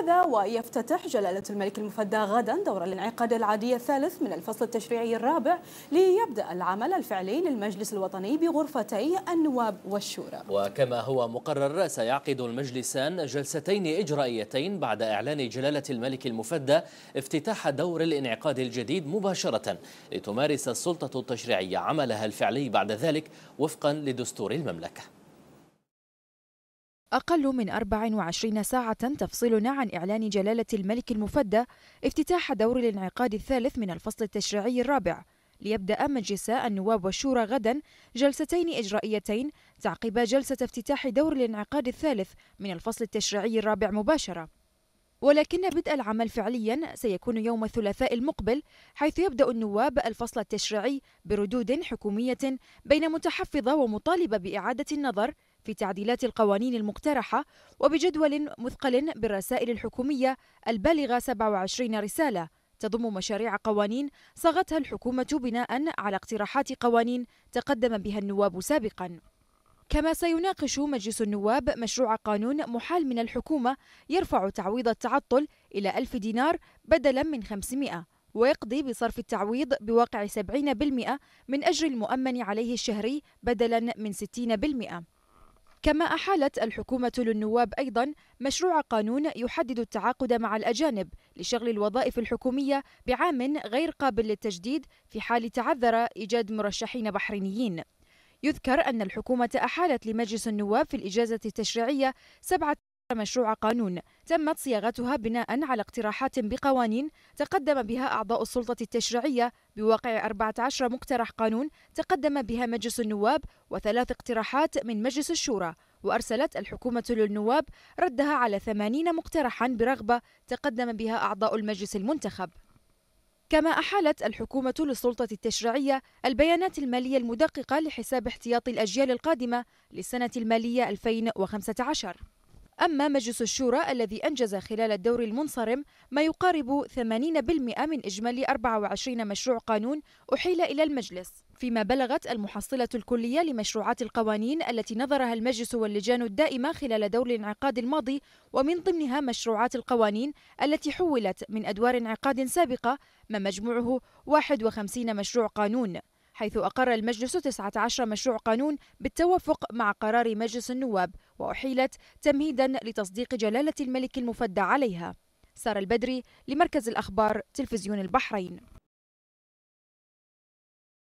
هذا ويفتتح جلالة الملك المفدى غدا دور الانعقاد العادي الثالث من الفصل التشريعي الرابع ليبدأ العمل الفعلي للمجلس الوطني بغرفتي النواب والشورى وكما هو مقرر سيعقد المجلسان جلستين إجرائيتين بعد إعلان جلالة الملك المفدى افتتاح دور الانعقاد الجديد مباشرة لتمارس السلطة التشريعية عملها الفعلي بعد ذلك وفقا لدستور المملكة أقل من 24 ساعة تفصلنا عن إعلان جلالة الملك المفدى افتتاح دور الانعقاد الثالث من الفصل التشريعي الرابع ليبدأ مجلس النواب والشورى غدا جلستين إجرائيتين تعقب جلسة افتتاح دور الانعقاد الثالث من الفصل التشريعي الرابع مباشرة ولكن بدء العمل فعليا سيكون يوم الثلاثاء المقبل حيث يبدأ النواب الفصل التشريعي بردود حكومية بين متحفظة ومطالبة بإعادة النظر في تعديلات القوانين المقترحة وبجدول مثقل بالرسائل الحكومية البالغة 27 رسالة تضم مشاريع قوانين صاغتها الحكومة بناء على اقتراحات قوانين تقدم بها النواب سابقاً كما سيناقش مجلس النواب مشروع قانون محال من الحكومة يرفع تعويض التعطل إلى ألف دينار بدلا من 500 ويقضي بصرف التعويض بواقع 70% من أجر المؤمن عليه الشهري بدلا من 60% كما أحالت الحكومة للنواب أيضا مشروع قانون يحدد التعاقد مع الأجانب لشغل الوظائف الحكومية بعام غير قابل للتجديد في حال تعذر إيجاد مرشحين بحرينيين يذكر أن الحكومة أحالت لمجلس النواب في الإجازة التشريعية سبعة مشروع قانون تمت صياغتها بناء على اقتراحات بقوانين تقدم بها أعضاء السلطة التشريعية بواقع 14 مقترح قانون تقدم بها مجلس النواب وثلاث اقتراحات من مجلس الشورى وأرسلت الحكومة للنواب ردها على 80 مقترحا برغبة تقدم بها أعضاء المجلس المنتخب كما أحالت الحكومة للسلطة التشريعية البيانات المالية المدققة لحساب احتياطي الأجيال القادمة للسنة المالية 2015 أما مجلس الشورى الذي أنجز خلال الدور المنصرم ما يقارب 80% من إجمالي 24 مشروع قانون أحيل إلى المجلس فيما بلغت المحصلة الكلية لمشروعات القوانين التي نظرها المجلس واللجان الدائمة خلال دور الانعقاد الماضي ومن ضمنها مشروعات القوانين التي حولت من أدوار انعقاد سابقة ما مجموعه 51 مشروع قانون حيث أقر المجلس 19 مشروع قانون بالتوافق مع قرار مجلس النواب وأحيلت تمهيدا لتصديق جلالة الملك المفدى عليها سارة البدري لمركز الأخبار تلفزيون البحرين